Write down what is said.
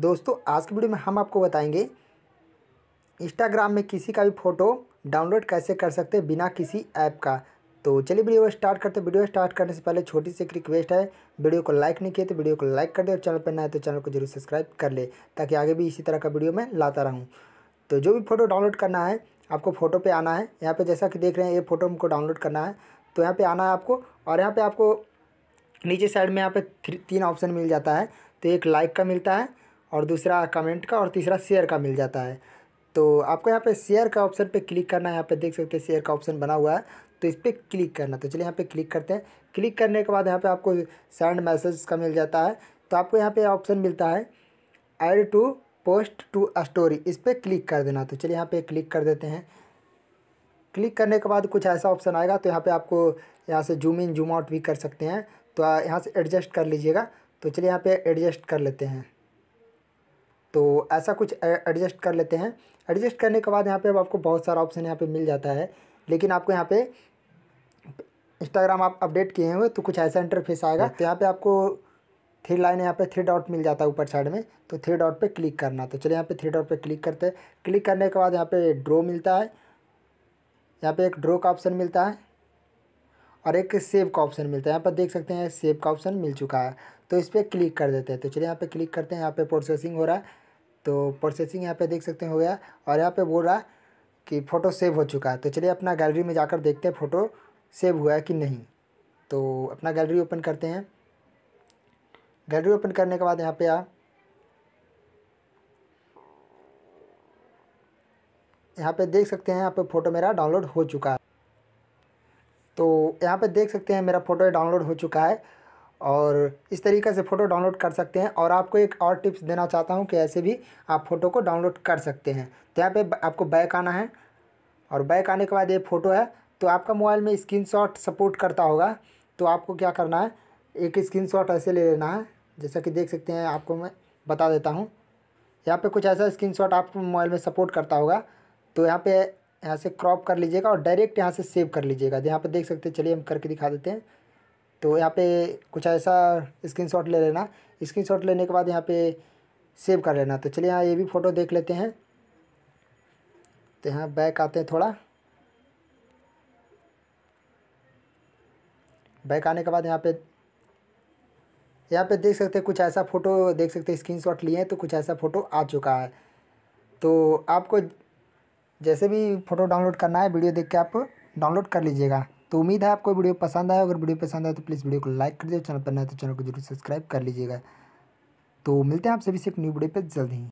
दोस्तों आज की वीडियो में हम आपको बताएंगे इंस्टाग्राम में किसी का भी फ़ोटो डाउनलोड कैसे कर सकते हैं बिना किसी ऐप का तो चलिए वीडियो को स्टार्ट करते हैं वीडियो स्टार्ट करने से पहले छोटी सी एक रिक्वेस्ट है वीडियो को लाइक नहीं किए तो वीडियो को लाइक कर दे और चैनल पर ना तो चैनल को जरूर सब्सक्राइब कर ले ताकि आगे भी इसी तरह का वीडियो मैं लाता रहूँ तो जो भी फ़ोटो डाउनलोड करना है आपको फ़ोटो पर आना है यहाँ पर जैसा कि देख रहे हैं ये फ़ोटो हमको डाउनलोड करना है तो यहाँ पर आना है आपको और यहाँ पर आपको नीचे साइड में यहाँ पर तीन ऑप्शन मिल जाता है तो एक लाइक का मिलता है और दूसरा कमेंट का और तीसरा शेयर का मिल जाता है तो आपको यहाँ पे शेयर का ऑप्शन पे क्लिक करना है यहाँ पे देख सकते हैं शेयर का ऑप्शन बना हुआ है तो इस पर क्लिक करना तो चलिए यहाँ पे क्लिक करते हैं क्लिक करने के बाद यहाँ पे आपको सेंड मैसेज का मिल जाता है तो आपको यहाँ पे ऑप्शन मिलता है add to post to story इस पर क्लिक कर देना तो चलिए यहाँ पर क्लिक कर देते हैं क्लिक करने के बाद कुछ ऐसा ऑप्शन आएगा तो यहाँ पर आपको यहाँ से जूम इन जूम आउट भी कर सकते हैं तो यहाँ से एडजस्ट कर लीजिएगा तो चलिए यहाँ पर एडजस्ट कर लेते हैं तो ऐसा कुछ एडजस्ट कर लेते हैं एडजस्ट करने के बाद यहाँ पे अब आपको बहुत सारा ऑप्शन यहाँ पे मिल जाता है लेकिन आपको यहाँ पे इंस्टाग्राम आप अपडेट किए हुए तो कुछ ऐसा इंटरफेस आएगा तो यहाँ पे आपको थ्री लाइन यहाँ पे थ्री डॉट मिल जाता है ऊपर साइड में तो थ्री डॉट पे क्लिक करना तो चलिए यहाँ पे थ्री डॉट पे क्लिक करते हैं क्लिक करने के बाद यहाँ पे ड्रो मिलता है यहाँ पे एक ड्रो का ऑप्शन मिलता है और एक सेव का ऑप्शन मिलता है यहाँ पर देख सकते हैं सेव का ऑप्शन मिल चुका है तो इस पर क्लिक कर देते हैं तो चलिए यहाँ पर क्लिक करते हैं यहाँ पर प्रोसेसिंग हो रहा है तो प्रोसेसिंग यहाँ पर देख सकते हैं हो गया और यहाँ पर बोल रहा है कि फ़ोटो सेव हो चुका है तो चलिए अपना गैलरी में जाकर देखते हैं फ़ोटो सेव हुआ है कि नहीं तो अपना गैलरी ओपन करते हैं गैलरी ओपन करने के बाद यहाँ पे आप यहाँ पे देख सकते हैं यहाँ पे फ़ोटो मेरा डाउनलोड हो चुका है तो यहाँ पे देख सकते हैं मेरा फ़ोटो डाउनलोड हो चुका है और इस तरीके से फ़ोटो डाउनलोड कर सकते हैं और आपको एक और टिप्स देना चाहता हूँ कि ऐसे भी आप फ़ोटो को डाउनलोड कर सकते हैं तो यहाँ पे आपको बैक आना है और बैक आने के बाद ये फ़ोटो है तो आपका मोबाइल में स्क्रीन सपोर्ट करता होगा तो आपको क्या करना है एक स्क्रीन ऐसे ले लेना है जैसा कि देख सकते हैं आपको मैं बता देता हूँ यहाँ पर कुछ ऐसा स्क्रीनशॉट आपको मोबाइल में सपोर्ट करता होगा तो यहाँ पर यहाँ से क्रॉप कर लीजिएगा और डायरेक्ट यहाँ से सेव कर लीजिएगा यहाँ पर देख सकते हैं चलिए हम करके दिखा देते हैं तो यहाँ पे कुछ ऐसा स्क्रीनशॉट ले लेना स्क्रीनशॉट लेने के बाद यहाँ पे सेव कर लेना तो चलिए यहाँ ये भी फ़ोटो देख लेते हैं तो यहाँ बैक आते हैं थोड़ा बैक आने के बाद यहाँ पे यहाँ पे देख सकते हैं कुछ ऐसा फ़ोटो देख सकते हैं स्क्रीनशॉट लिए हैं तो कुछ ऐसा फ़ोटो आ चुका है तो आपको जैसे भी फ़ोटो डाउनलोड करना है वीडियो देख के आप डाउनलोड कर लीजिएगा तो उम्मीद है आपको वीडियो पसंद आए अगर वीडियो पसंद आए तो प्लीज़ वीडियो को लाइक कर दीजिए चैनल पर नए तो चैनल को जरूर सब्सक्राइब कर लीजिएगा तो मिलते हैं आप सभी से एक न्यू वीडियो पर जल्द ही